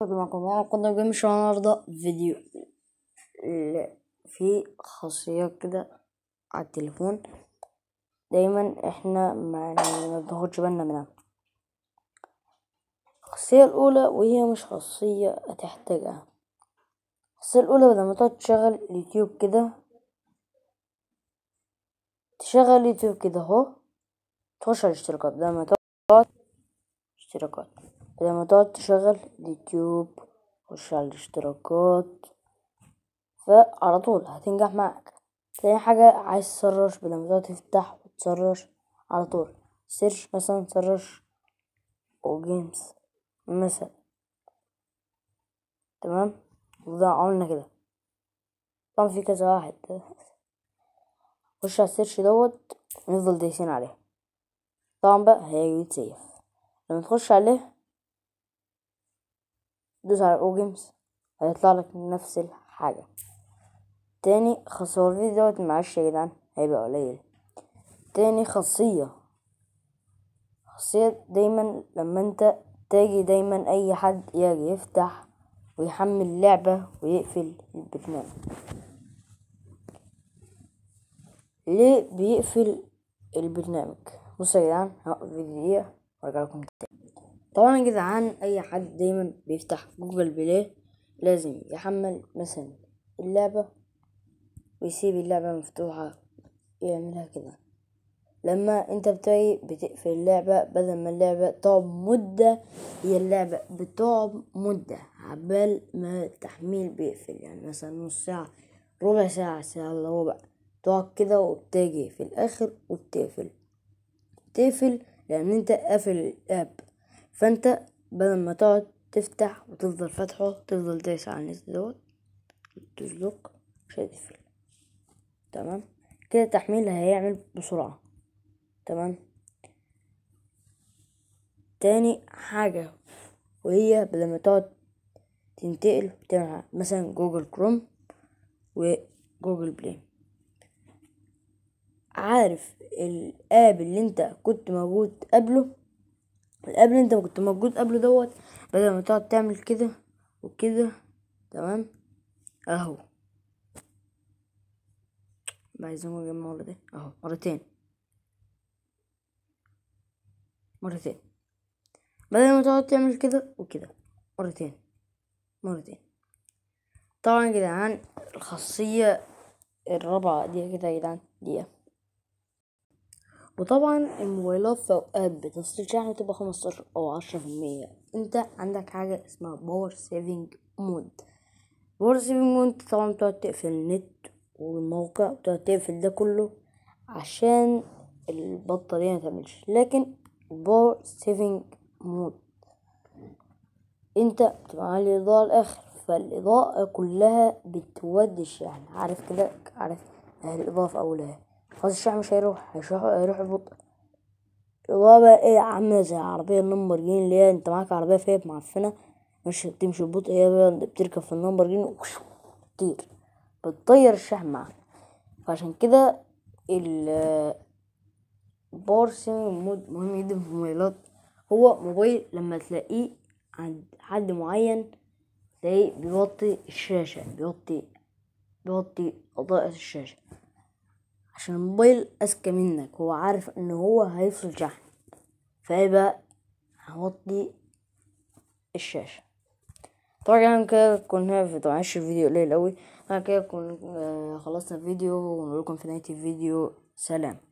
معكم معكم كنا بنمشي النهاردة فيديو في خاصية كده على التليفون دايما احنا ما بناخدش بالنا منها الخاصية الأولى وهي مش خاصية هتحتاجها الخاصية الأولى بدل ما تقعد تشغل اليوتيوب كده تشغل اليوتيوب كده اهو تخش على الاشتراكات بدل ما تقعد اشتراكات لما تقعد تشغل اليوتيوب خش على الاشتراكات فعلى طول هتنجح معاك تاني حاجة عايز تسرش ما تقعد تفتح وتسرش على طول سيرش مثلا سرش او جيمز مثلا تمام وده عملنا كده طبعا في كذا واحد خش على السيرش دوت ونفضل دايسين عليه طبعا بقى هيجي سيف لما تخش عليه دوس على اوجيمز هيطلع لك نفس الحاجة تاني خسارتي دوت معلش يا جدعان هيبقى قليل تاني خاصية خاصية دايما لما انت تاجي دايما اي حد يجي يفتح ويحمل لعبة ويقفل البرنامج ليه بيقفل البرنامج بصوا يا جدعان هقف فيديو وارجع لكم تاني طبعا يا جدعان اي حد دايما بيفتح جوجل بلاي لازم يحمل مثلا اللعبة ويسيب اللعبة مفتوحة يعملها كده لما انت بتاجي بتقفل اللعبة بدل ما اللعبة تقعد مدة هي اللعبة بتقعد مدة عبال ما التحميل بيقفل يعني مثلا نص ساعة ربع ساعة ساعة الا ربع تقعد كده وبتاجي في الاخر وبتقفل بتقفل لان انت قافل الاب فانت بدل ما تقعد تفتح وتفضل فاتحه تفضل دايس على الناس دوت تزلق مش هتقفل تمام كده التحميل هيعمل بسرعة تمام تاني حاجة وهي بدل ما تقعد تنتقل تعمل مثلا جوجل كروم وجوجل بلاي عارف الاب اللي انت كنت موجود قبله قبل انت كنت موجود قبل دوت بدل ما تقعد تعمل كده وكده تمام اهو بعزمه جنب مرتين اهو مرتين مرتين بدل ما تقعد تعمل كده وكده مرتين مرتين طبعا كده جدعان الخاصية الرابعة دي كده يا جدعان دي إيه؟ وطبعا الموبايلات في اوقات آه، بتصل شحن يعني تبقى خمستاشر او عشرة في المية انت عندك حاجة اسمها باور سيفنج مود باور سيفنج مود طبعا بتقعد تقفل النت والموقع بتقعد تقفل ده كله عشان البطارية متعملش لكن باور سيفنج مود انت بتبقى على الاضاءة الاخر فالاضاءة كلها بتودي يعني. الشحن عارف كده عارف الاضاءة في اولها خلاص الشحن مش هيروح هيروح ببطء الغابة إيه عم زي عربية النمبر جين اللي هي أنت معاك عربية فيها معفنة مش بتمشي ببطء هي بتركب في النمبر جين وكشو بتطير بتطير الشحن معاك فعشان كده ال باور مود مهم جدا في الموبايلات هو موبايل لما تلاقيه عند حد معين تلاقيه بيوطي الشاشة بيوطي بيوطي أضاءة الشاشة عشان الموبايل اذكى منك هو عارف ان هو هيفصل شحن فيبقى هوطي الشاشة طبعا كده كنا في طبعا الفيديو قليل اوي أنا كده كنا آه، خلصنا الفيديو ونقولكم في نهاية الفيديو سلام